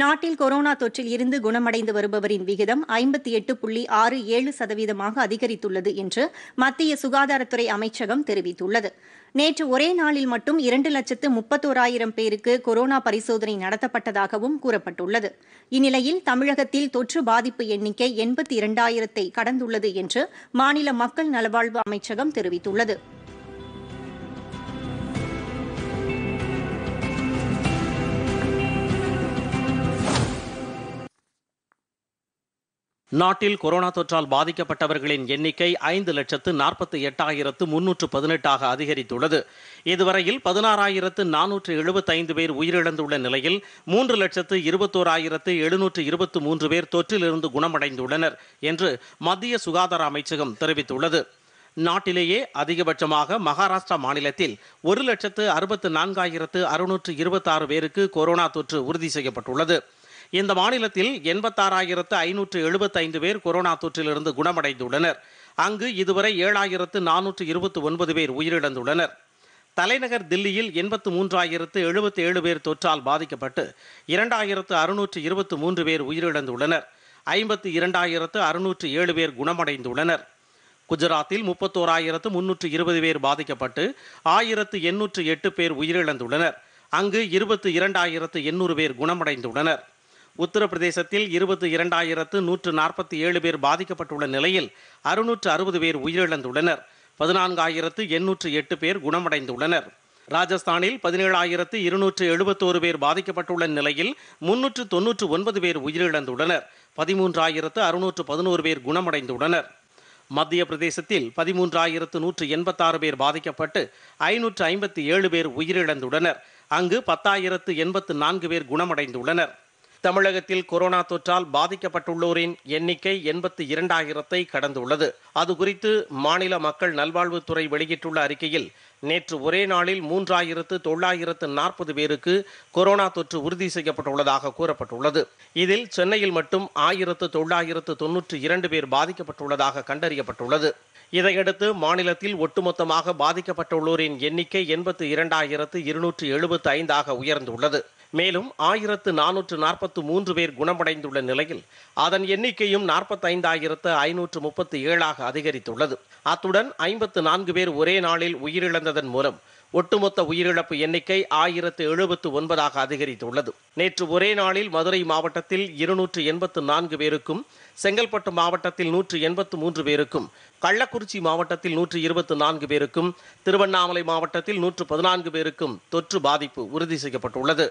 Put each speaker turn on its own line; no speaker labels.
நாட்டில் கொரோனா தொற்றில் இருந்து குணமடைந்து வருபவரின் விகிதம் ஐம்பத்தி எட்டு புள்ளி ஆறு ஏழு சதவீதமாக அதிகரித்துள்ளது என்று மத்திய சுகாதாரத்துறை அமைச்சகம் தெரிவித்துள்ளது நேற்று ஒரே நாளில் மட்டும் இரண்டு லட்சத்து முப்பத்தோராயிரம் பேருக்கு கொரோனா பரிசோதனை நடத்தப்பட்டதாகவும் கூறப்பட்டுள்ளது இந்நிலையில் தமிழகத்தில் தொற்று பாதிப்பு எண்ணிக்கை எண்பத்தி இரண்டாயிரத்தை கடந்துள்ளது என்று மாநில மக்கள் நலவாழ்வு அமைச்சகம் தெரிவித்துள்ளது
நாட்டில் கொரோனா தொற்றால் பாதிக்கப்பட்டவர்களின் எண்ணிக்கை ஐந்து லட்சத்து நாற்பத்தி எட்டாயிரத்து முன்னூற்று பதினெட்டாக அதிகரித்துள்ளது இதுவரையில் பதினாறாயிரத்து நானூற்று எழுபத்தைந்து பேர் உயிரிழந்துள்ள நிலையில் மூன்று லட்சத்து இருபத்தோராயிரத்து எழுநூற்று இருபத்து மூன்று பேர் தொற்றிலிருந்து குணமடைந்துள்ளனர் என்று மத்திய சுகாதார அமைச்சகம் தெரிவித்துள்ளது நாட்டிலேயே அதிகபட்சமாக மகாராஷ்டிரா மாநிலத்தில் ஒரு லட்சத்து அறுபத்து நான்காயிரத்து அறுநூற்று இருபத்தாறு பேருக்கு கொரோனா தொற்று உறுதி செய்யப்பட்டுள்ளது இந்த மாநிலத்தில் எண்பத்தாறாயிரத்து ஐநூற்று எழுபத்தைந்து பேர் கொரோனா தொற்றிலிருந்து குணமடைந்துள்ளனர் அங்கு இதுவரை ஏழாயிரத்து நானூற்று இருபத்தி ஒன்பது பேர் உயிரிழந்துள்ளனர் தலைநகர் தில்லியில் எண்பத்து மூன்றாயிரத்து எழுபத்தி ஏழு பேர் தொற்றால் பாதிக்கப்பட்டு இரண்டாயிரத்து அறுநூற்று இருபத்து மூன்று பேர் உயிரிழந்துள்ளனர் ஐம்பத்து இரண்டாயிரத்து அறுநூற்று ஏழு பேர் குணமடைந்துள்ளனர் குஜராத்தில் முப்பத்தோராயிரத்து முன்னூற்று இருபது பேர் பாதிக்கப்பட்டு ஆயிரத்து எண்ணூற்று எட்டு பேர் உயிரிழந்துள்ளனர் அங்கு இருபத்து இரண்டாயிரத்து எண்ணூறு பேர் குணமடைந்துள்ளனர் உத்தரப்பிரதேசத்தில் இருபத்தி இரண்டாயிரத்து நூற்று நாற்பத்தி ஏழு பேர் பாதிக்கப்பட்டுள்ள நிலையில் அறுநூற்று அறுபது பேர் உயிரிழந்துள்ளனர் பதினான்காயிரத்து எண்ணூற்று எட்டு பேர் குணமடைந்துள்ளனர் ராஜஸ்தானில் பதினேழாயிரத்து இருநூற்று எழுபத்தோரு பேர் பாதிக்கப்பட்டுள்ள நிலையில் முன்னூற்று தொன்னூற்று ஒன்பது பேர் உயிரிழந்துள்ளனர் பதிமூன்றாயிரத்து அறுநூற்று பதினோரு பேர் குணமடைந்துள்ளனர் மத்திய பிரதேசத்தில் பதிமூன்றாயிரத்து நூற்று எண்பத்தாறு பேர் பாதிக்கப்பட்டு ஐநூற்று ஐம்பத்தி ஏழு பேர் உயிரிழந்துள்ளனர் அங்கு பத்தாயிரத்து எண்பத்து நான்கு பேர் குணமடைந்துள்ளனர் தமிழகத்தில் கொரோனா தொற்றால் பாதிக்கப்பட்டுள்ளோரின் எண்ணிக்கை எண்பத்தி இரண்டாயிரத்தை கடந்துள்ளது அது குறித்து மாநில மக்கள் நல்வாழ்வுத்துறை வெளியிட்டுள்ள அறிக்கையில் நேற்று ஒரே நாளில் மூன்றாயிரத்து தொள்ளாயிரத்து நாற்பது பேருக்கு கொரோனா தொற்று உறுதி செய்யப்பட்டுள்ளதாக கூறப்பட்டுள்ளது இதில் சென்னையில் மட்டும் ஆயிரத்து தொள்ளாயிரத்து தொன்னூற்று இரண்டு பேர் பாதிக்கப்பட்டுள்ளதாக கண்டறியப்பட்டுள்ளது இதையடுத்து மாநிலத்தில் ஒட்டுமொத்தமாக பாதிக்கப்பட்டுள்ளோரின் எண்ணிக்கை எண்பத்து இரண்டாயிரத்து இருநூற்றி எழுபத்து ஐந்தாக உயர்ந்துள்ளது மேலும் ஆயிரத்து நானூற்று நாற்பத்து மூன்று பேர் குணமடைந்துள்ள நிலையில் அதன் எண்ணிக்கையும் நாற்பத்தைந்தாயிரத்து ஐநூற்று முப்பத்தி ஏழாக அதிகரித்துள்ளது அத்துடன் ஐம்பத்து நான்கு பேர் ஒரே நாளில் உயிரிழந்ததன் மூலம் ஒட்டுமொத்த உயிரிழப்பு எண்ணிக்கை ஆயிரத்து எழுபத்து ஒன்பதாக அதிகரித்துள்ளது நேற்று ஒரே நாளில் மதுரை மாவட்டத்தில் இருநூற்று எண்பத்து நான்கு பேருக்கும் செங்கல்பட்டு மாவட்டத்தில் நூற்று எண்பத்து மூன்று பேருக்கும் கள்ளக்குறிச்சி மாவட்டத்தில் நூற்று இருபத்து நான்கு பேருக்கும் திருவண்ணாமலை மாவட்டத்தில் நூற்று பதினான்கு பேருக்கும் தொற்று பாதிப்பு உறுதி செய்யப்பட்டுள்ளது